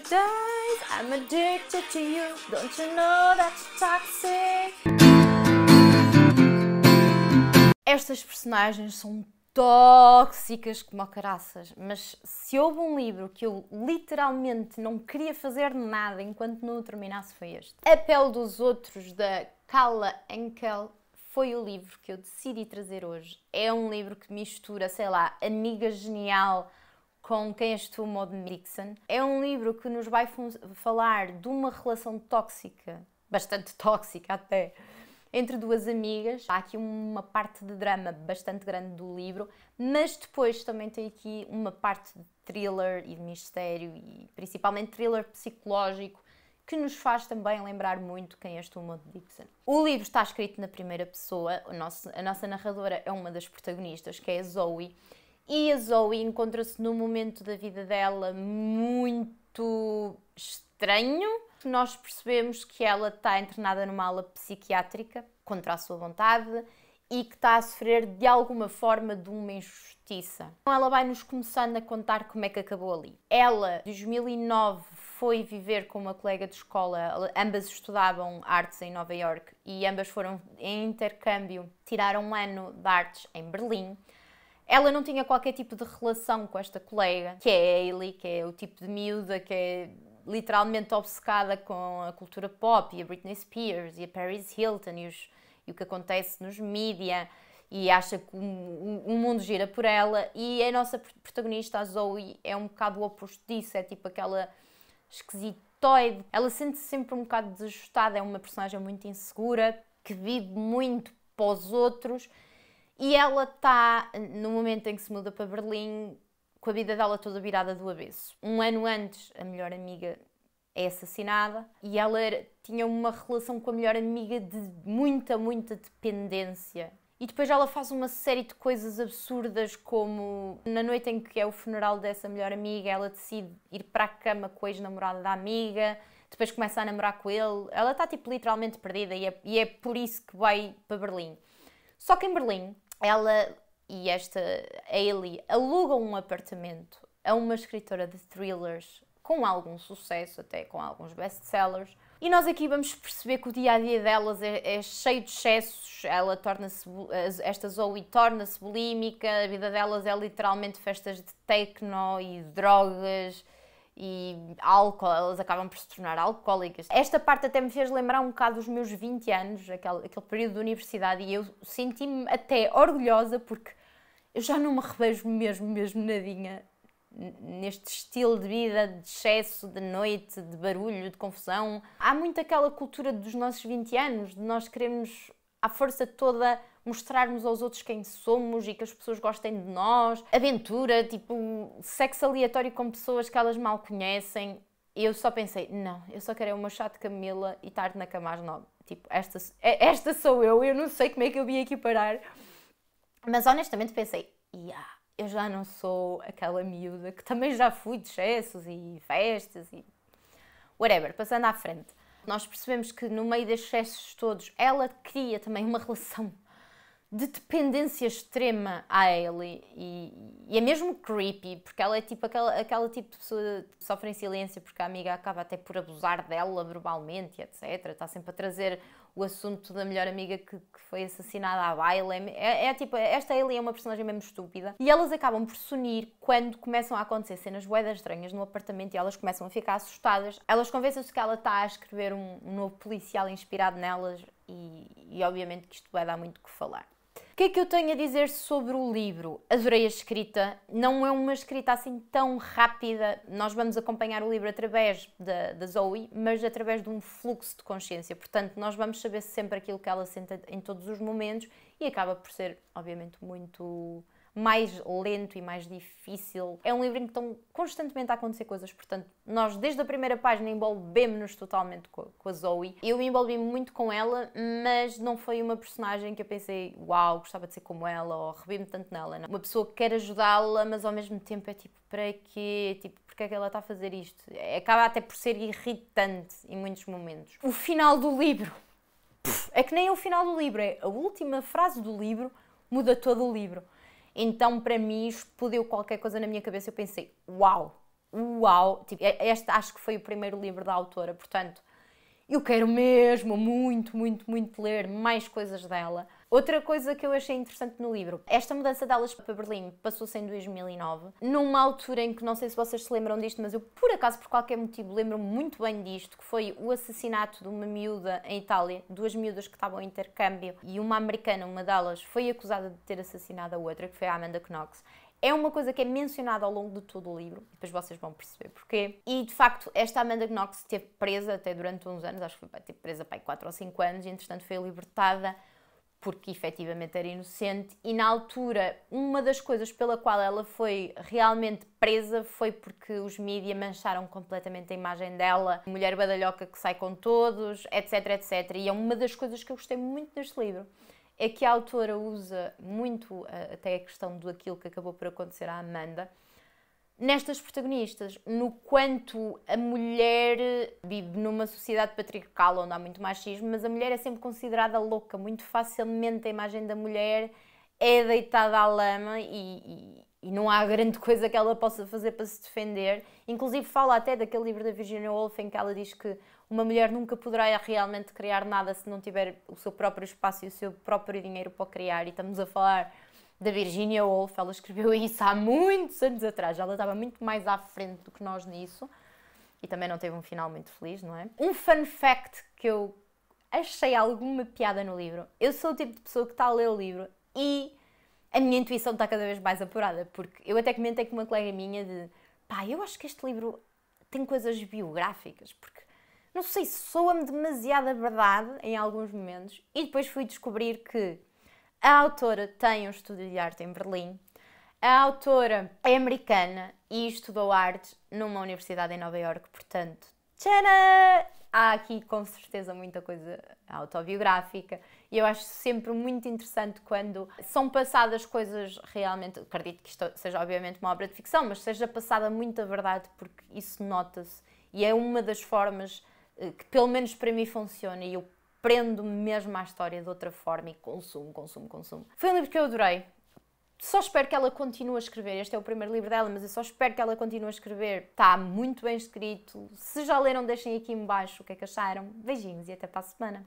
paradise. I'm addicted to you. Don't you know toxic? Estas personagens são tóxicas como caraças, mas se houve um livro que eu literalmente não queria fazer nada enquanto não o terminasse foi este. A Pele dos Outros, da Kala Enkel, foi o livro que eu decidi trazer hoje. É um livro que mistura, sei lá, amiga genial, com Quem És Tu, Maud Mixon É um livro que nos vai falar de uma relação tóxica, bastante tóxica até, entre duas amigas. Há aqui uma parte de drama bastante grande do livro, mas depois também tem aqui uma parte de thriller e de mistério, e principalmente thriller psicológico, que nos faz também lembrar muito quem é Stuma de Dixon. O livro está escrito na primeira pessoa, nosso, a nossa narradora é uma das protagonistas, que é a Zoe, e a Zoe encontra-se num momento da vida dela muito estranho. Nós percebemos que ela está internada numa ala psiquiátrica contra a sua vontade e que está a sofrer de alguma forma de uma injustiça. Então ela vai nos começando a contar como é que acabou ali. Ela, em 2009, foi viver com uma colega de escola, ambas estudavam artes em Nova York e ambas foram em intercâmbio, tiraram um ano de artes em Berlim. Ela não tinha qualquer tipo de relação com esta colega, que é a Ailey, que é o tipo de miúda que é literalmente obcecada com a cultura pop e a Britney Spears e a Paris Hilton e, os, e o que acontece nos mídia e acha que o, o, o, mundo gira por ela e a nossa protagonista, a Zoe, é um bocado o oposto disso, é tipo aquela esquisitoide. Ela sente-se sempre um bocado desajustada, é uma personagem muito insegura, que vive muito para os outros e ela está, no momento em que se muda para Berlim, com a vida dela toda virada do avesso. Um ano antes, a melhor amiga é assassinada e ela era, tinha uma relação com a melhor amiga de muita, muita dependência. E depois ela faz uma série de coisas absurdas, como na noite em que é o funeral dessa melhor amiga, ela decide ir para a cama com a ex-namorada da amiga, depois começa a namorar com ele. Ela está tipo literalmente perdida e é, e é por isso que vai para Berlim. Só que em Berlim ela e esta Ailey alugam um apartamento a uma escritora de thrillers com algum sucesso, até com alguns best-sellers. E nós aqui vamos perceber que o dia a dia delas é, é cheio de excessos. Ela torna-se esta Zoe torna-se bulímica, a vida delas é literalmente festas de techno e drogas e álcool, elas acabam por se tornar alcoólicas. Esta parte até me fez lembrar um bocado dos meus 20 anos, aquele, aquele período de universidade, e eu senti-me até orgulhosa porque eu já não me revejo mesmo, mesmo nadinha neste estilo de vida de excesso, de noite, de barulho, de confusão. Há muito aquela cultura dos nossos 20 anos, de nós queremos à força toda mostrarmos aos outros quem somos e que as pessoas gostem de nós, aventura, tipo sexo aleatório com pessoas que elas mal conhecem. eu só pensei, não, eu só quero é uma chá de camila e tarde na cama às nove. Tipo, esta, é, esta sou eu, eu não sei como é que eu vim aqui parar. Mas honestamente pensei, yeah, eu já não sou aquela miúda que também já fui de excessos e festas e whatever, passando à frente. Nós percebemos que no meio destes excessos todos, ela queria também uma relação de dependência extrema à Ellie e, e, é mesmo creepy, porque ela é tipo aquela, aquela tipo de pessoa que sofre em silêncio porque a amiga acaba até por abusar dela verbalmente, etc. Está sempre a trazer o assunto da melhor amiga que, que foi assassinada à baila. É, é, é, tipo, esta Ellie é uma personagem mesmo estúpida e elas acabam por se unir quando começam a acontecer cenas boedas estranhas no apartamento e elas começam a ficar assustadas. Elas convencem-se que ela está a escrever um, um novo policial inspirado nelas e, e obviamente que isto vai dar muito o que falar que é que eu tenho a dizer sobre o livro? Adorei a escrita, não é uma escrita assim tão rápida. Nós vamos acompanhar o livro através da, da Zoe, mas através de um fluxo de consciência. Portanto, nós vamos saber sempre aquilo que ela sente em todos os momentos e acaba por ser, obviamente, muito mais lento e mais difícil. É um livro em que estão constantemente a acontecer coisas, portanto, nós desde a primeira página envolvemos-nos totalmente com, a Zoe. Eu me envolvi muito com ela, mas não foi uma personagem que eu pensei, uau, gostava de ser como ela, ou revi me tanto nela. Não. Uma pessoa que quer ajudá-la, mas ao mesmo tempo é tipo, para quê? Tipo, porque é que ela está a fazer isto? É, acaba até por ser irritante em muitos momentos. O final do livro. É que nem é o final do livro, é a última frase do livro muda todo o livro. Então, para mim, explodiu qualquer coisa na minha cabeça. Eu pensei, uau, uau. Tipo, este acho que foi o primeiro livro da autora, portanto, eu quero mesmo muito, muito, muito ler mais coisas dela. Outra coisa que eu achei interessante no livro, esta mudança de aulas para Berlim passou-se em 2009, numa altura em que não sei se vocês se lembram disto, mas eu por acaso, por qualquer motivo, lembro-me muito bem disto, que foi o assassinato de uma miúda em Itália, duas miúdas que estavam em intercâmbio e uma americana, uma delas, foi acusada de ter assassinado a outra, que foi a Amanda Knox. É uma coisa que é mencionada ao longo de todo o livro, depois vocês vão perceber porquê. E de facto, esta Amanda Knox esteve presa até durante uns anos, acho que foi tipo, presa para 4 ou 5 anos, e entretanto foi libertada porque efetivamente era inocente, e na altura, uma das coisas pela qual ela foi realmente presa foi porque os mídias mancharam completamente a imagem dela, mulher badalhoca que sai com todos, etc, etc. E é uma das coisas que eu gostei muito neste livro. É que a autora usa muito eh, até a questão do aquilo que acabou por acontecer à Amanda, nestas protagonistas, no quanto a mulher vive numa sociedade patriarcal onde há muito machismo, mas a mulher é sempre considerada louca, muito facilmente a imagem da mulher é deitada à lama e, e, e não há grande coisa que ela possa fazer para se defender. Inclusive fala até daquele livro da Virginia Woolf em que ela diz que uma mulher nunca poderá realmente criar nada se não tiver o seu próprio espaço e o seu próprio dinheiro para criar e estamos a falar da Virginia Woolf. Ela escreveu isso há muitos anos atrás. Ela estava muito mais à frente do que nós nisso. E também não teve um final muito feliz, não é? Um fun fact que eu achei alguma piada no livro. Eu sou o tipo de pessoa que está a ler o livro e a minha intuição está cada vez mais apurada, porque eu até comentei com uma colega minha de pá, eu acho que este livro tem coisas biográficas, porque não sei, soa-me demasiada verdade em alguns momentos, e depois fui descobrir que a autora tem um estudo de arte em Berlim. A autora é americana e estudou artes numa universidade em Nova Iorque, portanto, tchana! Há aqui com certeza muita coisa autobiográfica e eu acho sempre muito interessante quando são passadas coisas realmente. Acredito que isto seja, obviamente, uma obra de ficção, mas seja passada muita verdade porque isso nota-se e é uma das formas eh, que, pelo menos para mim, funciona e eu prendo-me mesmo à história de outra forma e consumo, consumo, consumo. Foi um livro que eu adorei. Só espero que ela continue a escrever. Este é o primeiro livro dela, mas eu só espero que ela continue a escrever. Está muito bem escrito. Se já leram, deixem aqui embaixo o que é que acharam. Beijinhos e até para a semana.